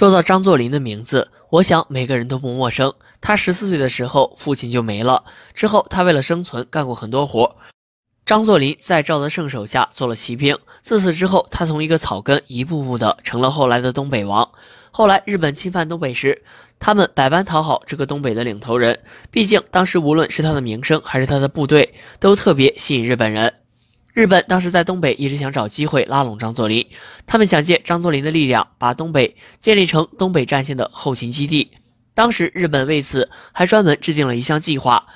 说到张作霖的名字，我想每个人都不陌生。他十四岁的时候，父亲就没了。之后，他为了生存，干过很多活。张作霖在赵德胜手下做了骑兵，自此之后，他从一个草根，一步步的成了后来的东北王。后来，日本侵犯东北时，他们百般讨好这个东北的领头人，毕竟当时无论是他的名声，还是他的部队，都特别吸引日本人。日本当时在东北一直想找机会拉拢张作霖，他们想借张作霖的力量把东北建立成东北战线的后勤基地。当时日本为此还专门制定了一项计划，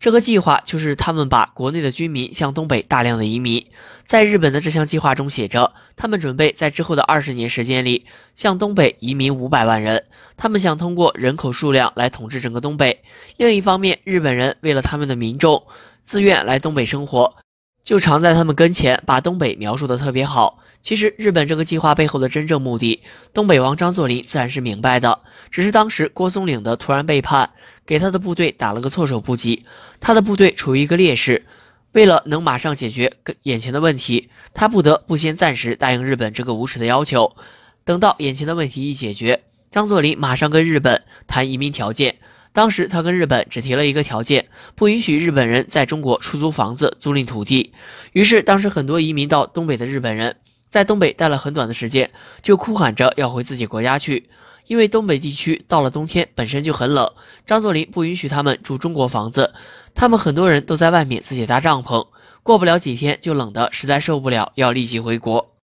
这个计划就是他们把国内的军民向东北大量的移民。在日本的这项计划中写着，他们准备在之后的二十年时间里向东北移民五百万人。他们想通过人口数量来统治整个东北。另一方面，日本人为了他们的民众自愿来东北生活。就常在他们跟前把东北描述的特别好。其实日本这个计划背后的真正目的，东北王张作霖自然是明白的。只是当时郭松岭的突然背叛，给他的部队打了个措手不及，他的部队处于一个劣势。为了能马上解决眼前的问题，他不得不先暂时答应日本这个无耻的要求。等到眼前的问题一解决，张作霖马上跟日本谈移民条件。当时他跟日本只提了一个条件，不允许日本人在中国出租房子、租赁土地。于是当时很多移民到东北的日本人，在东北待了很短的时间，就哭喊着要回自己国家去。因为东北地区到了冬天本身就很冷，张作霖不允许他们住中国房子，他们很多人都在外面自己搭帐篷，过不了几天就冷的实在受不了，要立即回国。